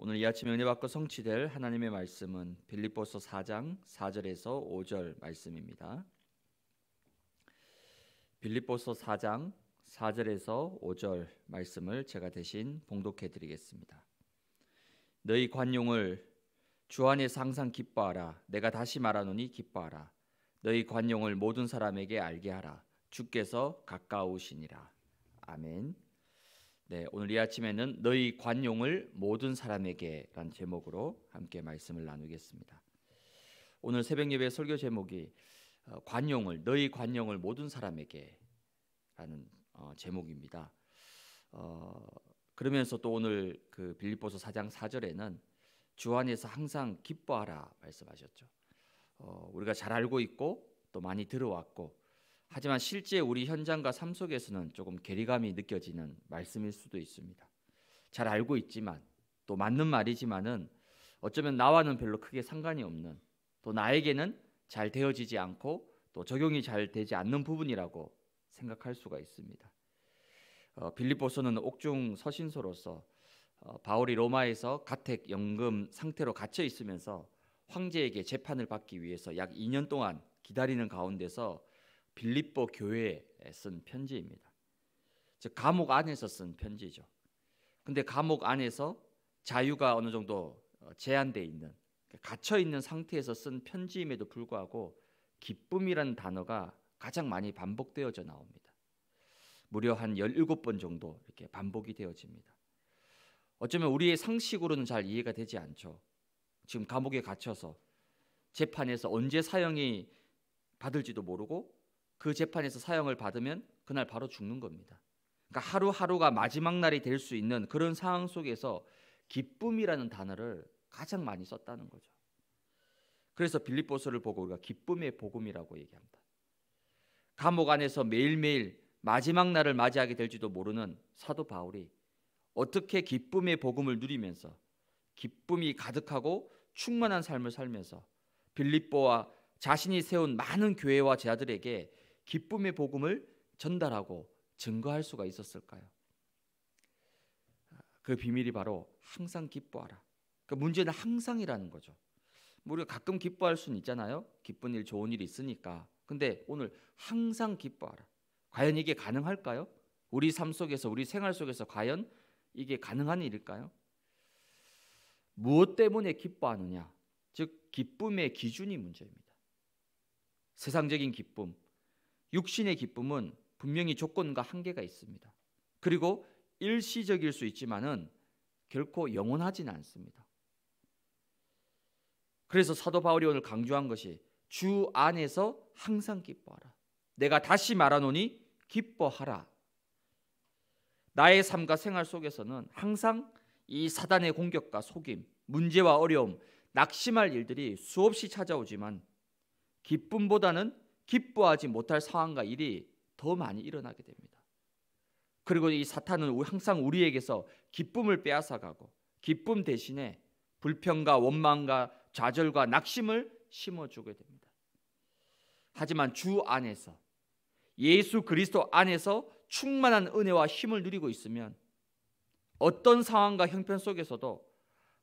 오늘 이 아침 에 은혜 받고 성취될 하나님의 말씀은 빌립보서 4장 4절에서 5절 말씀입니다. 빌립보서 4장 4절에서 5절 말씀을 제가 대신 봉독해 드리겠습니다. 너희 관용을 주 안에서 항상 기뻐하라. 내가 다시 말하노니 기뻐하라. 너희 관용을 모든 사람에게 알게 하라. 주께서 가까우시니라. 아멘. 네, 오늘 이 아침에는 너희 관용을 모든 사람에게란 제목으로 함께 말씀을 나누겠습니다. 오늘 새벽 예배 설교 제목이 어, 관용을 너희 관용을 모든 사람에게라는 어, 제목입니다. 어, 그러면서 또 오늘 그 빌립보서 4장 4절에는 주 안에서 항상 기뻐하라 말씀하셨죠. 어, 우리가 잘 알고 있고 또 많이 들어왔고 하지만 실제 우리 현장과 삶 속에서는 조금 괴리감이 느껴지는 말씀일 수도 있습니다. 잘 알고 있지만 또 맞는 말이지만은 어쩌면 나와는 별로 크게 상관이 없는 또 나에게는 잘 되어지지 않고 또 적용이 잘 되지 않는 부분이라고 생각할 수가 있습니다. 어, 빌립보서는 옥중 서신서로서 어, 바울이 로마에서 가택 연금 상태로 갇혀 있으면서 황제에게 재판을 받기 위해서 약 2년 동안 기다리는 가운데서 빌립보 교회에 쓴 편지입니다. 즉 감옥 안에서 쓴 편지죠. 근데 감옥 안에서 자유가 어느 정도 어, 제한돼 있는 갇혀 있는 상태에서 쓴 편지임에도 불구하고 기쁨이라는 단어가 가장 많이 반복되어져 나옵니다. 무려 한 17번 정도 이렇게 반복이 되어집니다. 어쩌면 우리의 상식으로는 잘 이해가 되지 않죠. 지금 감옥에 갇혀서 재판에서 언제 사형이 받을지도 모르고 그 재판에서 사형을 받으면 그날 바로 죽는 겁니다. 그러니까 하루하루가 마지막 날이 될 수 있는 그런 상황 속에서 기쁨이라는 단어를 가장 많이 썼다는 거죠. 그래서 빌립보서를 보고 우리가 기쁨의 복음이라고 얘기합니다. 감옥 안에서 매일매일 마지막 날을 맞이하게 될지도 모르는 사도 바울이 어떻게 기쁨의 복음을 누리면서 기쁨이 가득하고 충만한 삶을 살면서 빌립보와 자신이 세운 많은 교회와 제자들에게 기쁨의 복음을 전달하고 증거할 수가 있었을까요? 그 비밀이 바로 항상 기뻐하라. 그 문제는 항상이라는 거죠. 뭐 우리가 가끔 기뻐할 수는 있잖아요. 기쁜 일, 좋은 일이 있으니까. 근데 오늘 항상 기뻐하라. 과연 이게 가능할까요? 우리 삶 속에서, 우리 생활 속에서 과연 이게 가능한 일일까요? 무엇 때문에 기뻐하느냐? 즉 기쁨의 기준이 문제입니다. 세상적인 기쁨, 육신의 기쁨은 분명히 조건과 한계가 있습니다. 그리고 일시적일 수 있지만은 결코 영원하지는 않습니다. 그래서 사도 바울이 오늘 강조한 것이 주 안에서 항상 기뻐하라. 내가 다시 말하노니 기뻐하라. 나의 삶과 생활 속에서는 항상 이 사단의 공격과 속임, 문제와 어려움, 낙심할 일들이 수없이 찾아오지만 기쁨보다는 기뻐하지 못할 상황과 일이 더 많이 일어나게 됩니다. 그리고 이 사탄은 항상 우리에게서 기쁨을 빼앗아 가고 기쁨 대신에 불평과 원망과 좌절과 낙심을 심어주게 됩니다. 하지만 주 안에서 예수 그리스도 안에서 충만한 은혜와 힘을 누리고 있으면 어떤 상황과 형편 속에서도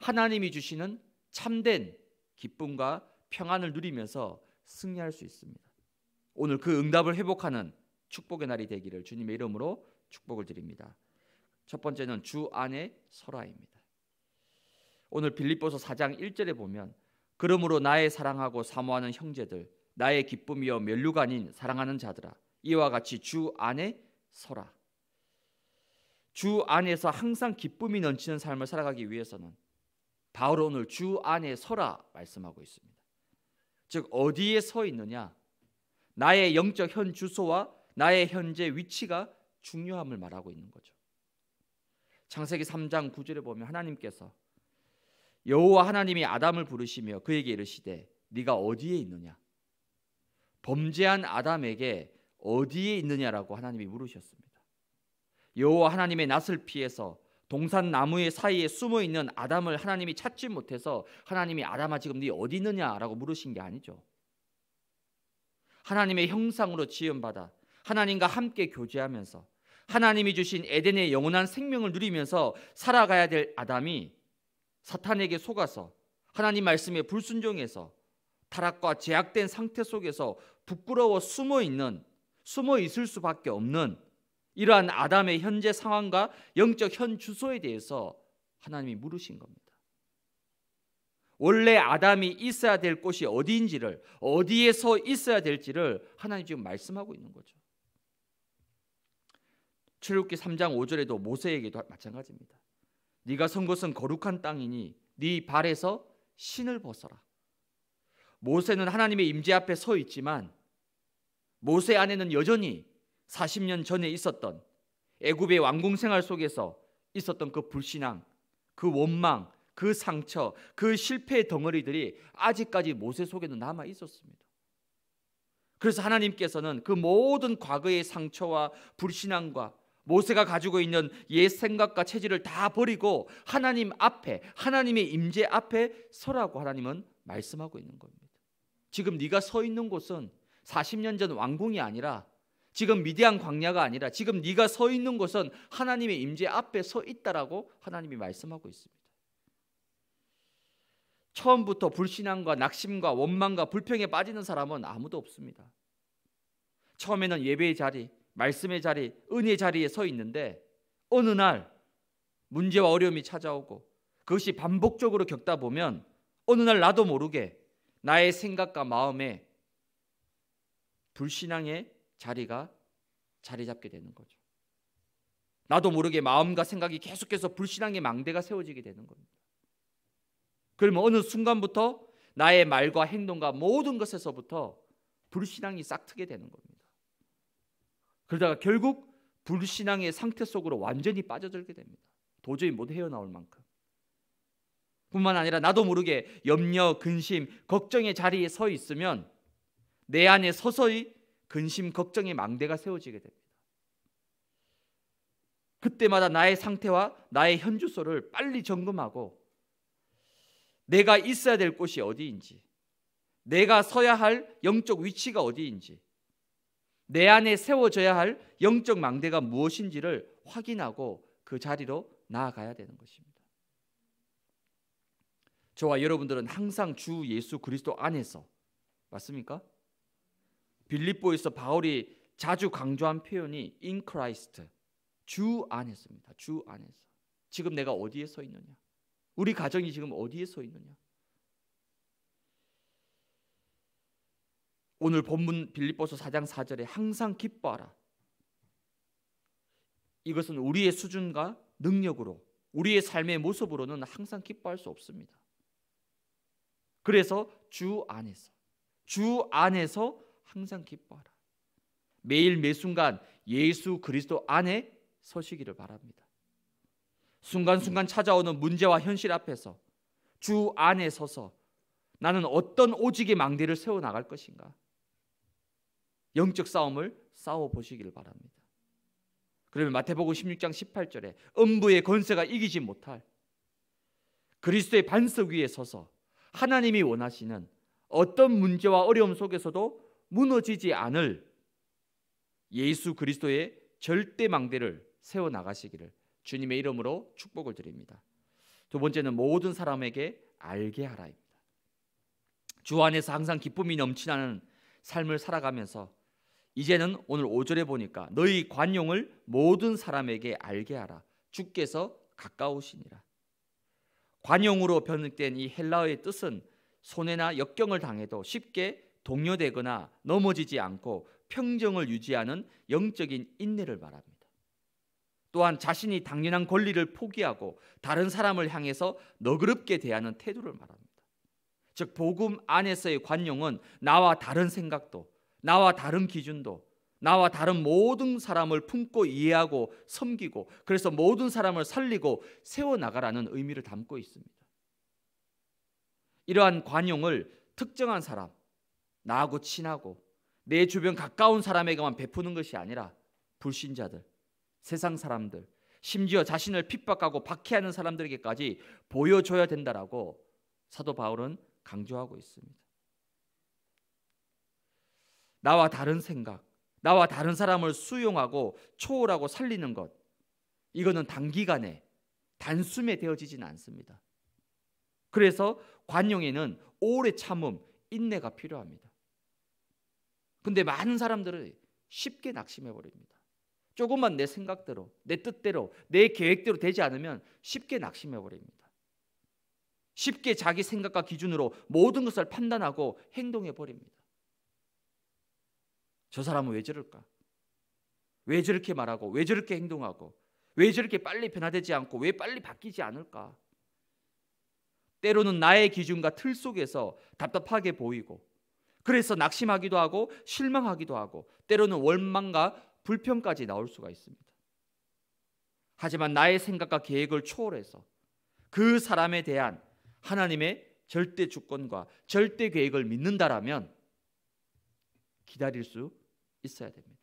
하나님이 주시는 참된 기쁨과 평안을 누리면서 승리할 수 있습니다. 오늘 그 응답을 회복하는 축복의 날이 되기를 주님의 이름으로 축복을 드립니다. 첫 번째는 주 안에 설화입니다. 오늘 빌립보서 4장 1절에 보면 그러므로 나의 사랑하고 사모하는 형제들 나의 기쁨이여 멸류가 아닌 사랑하는 자들아 이와 같이 주 안에 서라. 주 안에서 항상 기쁨이 넘치는 삶을 살아가기 위해서는 바울 오늘 주 안에 서라 말씀하고 있습니다. 즉 어디에 서 있느냐? 나의 영적 현 주소와 나의 현재 위치가 중요함을 말하고 있는 거죠. 창세기 3장 9절에 보면 하나님께서 여호와 하나님이 아담을 부르시며 그에게 이르시되 네가 어디에 있느냐 범죄한 아담에게 어디에 있느냐라고 하나님이 물으셨습니다. 여호와 하나님의 낯을 피해서 동산 나무의 사이에 숨어 있는 아담을 하나님이 찾지 못해서 하나님이 아담아 지금 네 어디 있느냐라고 물으신 게 아니죠. 하나님의 형상으로 지음받아 하나님과 함께 교제하면서 하나님이 주신 에덴의 영원한 생명을 누리면서 살아가야 될 아담이 사탄에게 속아서 하나님 말씀에 불순종해서 타락과 제약된 상태 속에서 부끄러워 숨어 있는 숨어 있을 수밖에 없는 이러한 아담의 현재 상황과 영적 현 주소에 대해서 하나님이 물으신 겁니다. 원래 아담이 있어야 될 곳이 어디인지를 어디에서 있어야 될지를 하나님 지금 말씀하고 있는 거죠. 출애굽기 3장 5절에도 모세에게도 마찬가지입니다. 네가 선 곳은 거룩한 땅이니 네 발에서 신을 벗어라. 모세는 하나님의 임재 앞에 서 있지만 모세 안에는 여전히 40년 전에 있었던 애굽의 왕궁 생활 속에서 있었던 그 불신앙, 그 원망, 그 상처, 그 실패의 덩어리들이 아직까지 모세 속에는 남아 있었습니다. 그래서 하나님께서는 그 모든 과거의 상처와 불신앙과 모세가 가지고 있는 옛 생각과 체질을 다 버리고 하나님 앞에 하나님의 임재 앞에 서라고 하나님은 말씀하고 있는 겁니다. 지금 네가 서 있는 곳은 40년 전 왕궁이 아니라 지금 미디안 광야가 아니라 지금 네가 서 있는 곳은 하나님의 임재 앞에 서 있다라고 하나님이 말씀하고 있습니다. 처음부터 불신앙과 낙심과 원망과 불평에 빠지는 사람은 아무도 없습니다. 처음에는 예배의 자리, 말씀의 자리, 은혜의 자리에 서 있는데 어느 날 문제와 어려움이 찾아오고 그것이 반복적으로 겪다 보면 어느 날 나도 모르게 나의 생각과 마음에 불신앙의 자리가 자리 잡게 되는 거죠. 나도 모르게 마음과 생각이 계속해서 불신앙의 망대가 세워지게 되는 겁니다. 그러면 어느 순간부터 나의 말과 행동과 모든 것에서부터 불신앙이 싹트게 되는 겁니다. 그러다가 결국 불신앙의 상태 속으로 완전히 빠져들게 됩니다. 도저히 못 헤어나올 만큼. 뿐만 아니라 나도 모르게 염려, 근심, 걱정의 자리에 서 있으면 내 안에 서서히 근심, 걱정의 망대가 세워지게 됩니다. 그때마다 나의 상태와 나의 현주소를 빨리 점검하고 내가 있어야 될 곳이 어디인지, 내가 서야 할 영적 위치가 어디인지, 내 안에 세워져야 할 영적 망대가 무엇인지를 확인하고 그 자리로 나아가야 되는 것입니다. 저와 여러분들은 항상 주 예수 그리스도 안에서 맞습니까? 빌립보에서 바울이 자주 강조한 표현이 in Christ 주 안에서입니다. 주 안에서. 지금 내가 어디에 서 있느냐? 우리 가정이 지금 어디에 서 있느냐? 오늘 본문 빌립보서 4장 4절에 항상 기뻐하라. 이것은 우리의 수준과 능력으로 우리의 삶의 모습으로는 항상 기뻐할 수 없습니다. 그래서 주 안에서 주 안에서 항상 기뻐하라. 매일 매 순간 예수 그리스도 안에 서시기를 바랍니다. 순간순간 찾아오는 문제와 현실 앞에서 주 안에 서서 나는 어떤 오직의 망대를 세워 나갈 것인가? 영적 싸움을 싸워 보시길 바랍니다. 그러면 마태복음 16장 18절에 음부의 권세가 이기지 못할 그리스도의 반석 위에 서서 하나님이 원하시는 어떤 문제와 어려움 속에서도 무너지지 않을 예수 그리스도의 절대 망대를 세워 나가시기를 주님의 이름으로 축복을 드립니다. 두 번째는 모든 사람에게 알게 하라입니다. 주 안에서 항상 기쁨이 넘치는 삶을 살아가면서 이제는 오늘 5절에 보니까 너희 관용을 모든 사람에게 알게 하라. 주께서 가까우시니라. 관용으로 번역된 이 헬라어의 뜻은 손해나 역경을 당해도 쉽게 동요되거나 넘어지지 않고 평정을 유지하는 영적인 인내를 말합니다. 또한 자신이 당연한 권리를 포기하고 다른 사람을 향해서 너그럽게 대하는 태도를 말합니다. 즉 복음 안에서의 관용은 나와 다른 생각도 나와 다른 기준도 나와 다른 모든 사람을 품고 이해하고 섬기고 그래서 모든 사람을 살리고 세워 나가라는 의미를 담고 있습니다. 이러한 관용을 특정한 사람, 나하고 친하고 내 주변 가까운 사람에게만 베푸는 것이 아니라 불신자들, 세상 사람들, 심지어 자신을 핍박하고 박해하는 사람들에게까지 보여줘야 된다라고 사도 바울은 강조하고 있습니다. 나와 다른 생각, 나와 다른 사람을 수용하고 초월하고 살리는 것, 이거는 단기간에 단숨에 되어지진 않습니다. 그래서 관용에는 오래 참음, 인내가 필요합니다. 근데 많은 사람들을 쉽게 낙심해 버립니다. 조금만 내 생각대로, 내 뜻대로, 내 계획대로 되지 않으면 쉽게 낙심해 버립니다. 쉽게 자기 생각과 기준으로 모든 것을 판단하고 행동해 버립니다. 저 사람은 왜 저럴까? 왜 저렇게 말하고 왜 저렇게 행동하고 왜 저렇게 빨리 변화되지 않고 왜 빨리 바뀌지 않을까? 때로는 나의 기준과 틀 속에서 답답하게 보이고 그래서 낙심하기도 하고 실망하기도 하고 때로는 원망과 불평까지 나올 수가 있습니다. 하지만 나의 생각과 계획을 초월해서 그 사람에 대한 하나님의 절대 주권과 절대 계획을 믿는다라면 기다릴 수 있어야 됩니다.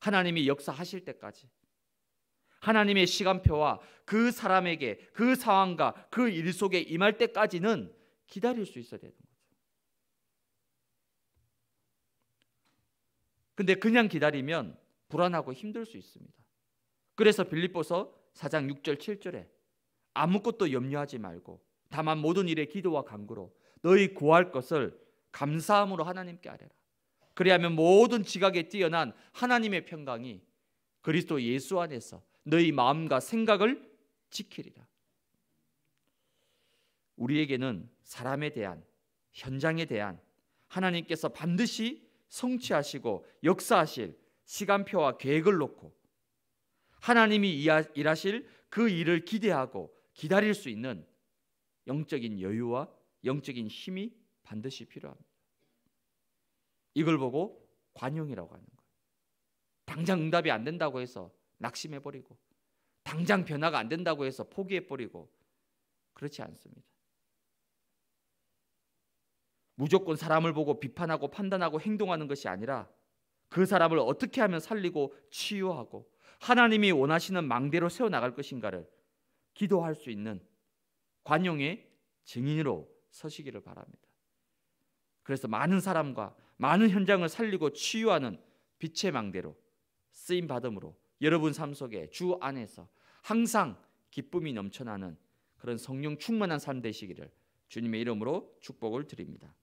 하나님이 역사하실 때까지 하나님의 시간표와 그 사람에게 그 상황과 그 일 속에 임할 때까지는 기다릴 수 있어야 됩니다. 근데 그냥 기다리면 불안하고 힘들 수 있습니다. 그래서 빌립보서 4장 6절 7절에 아무것도 염려하지 말고 다만 모든 일에 기도와 간구로 너희 구할 것을 감사함으로 하나님께 아뢰라. 그리하면 모든 지각에 뛰어난 하나님의 평강이 그리스도 예수 안에서 너희 마음과 생각을 지키리라. 우리에게는 사람에 대한 현장에 대한 하나님께서 반드시 성취하시고 역사하실 시간표와 계획을 놓고 하나님이 일하실 그 일을 기대하고 기다릴 수 있는 영적인 여유와 영적인 힘이 반드시 필요합니다. 이걸 보고 관용이라고 하는 거예요. 당장 응답이 안 된다고 해서 낙심해 버리고 당장 변화가 안 된다고 해서 포기해 버리고 그렇지 않습니다. 무조건 사람을 보고 비판하고 판단하고 행동하는 것이 아니라 그 사람을 어떻게 하면 살리고 치유하고 하나님이 원하시는 망대로 세워 나갈 것인가를 기도할 수 있는 관용의 증인으로 서시기를 바랍니다. 그래서 많은 사람과 많은 현장을 살리고 치유하는 빛의 망대로 쓰임 받음으로 여러분 삶 속에 주 안에서 항상 기쁨이 넘쳐나는 그런 성령 충만한 삶 되시기를 주님의 이름으로 축복을 드립니다.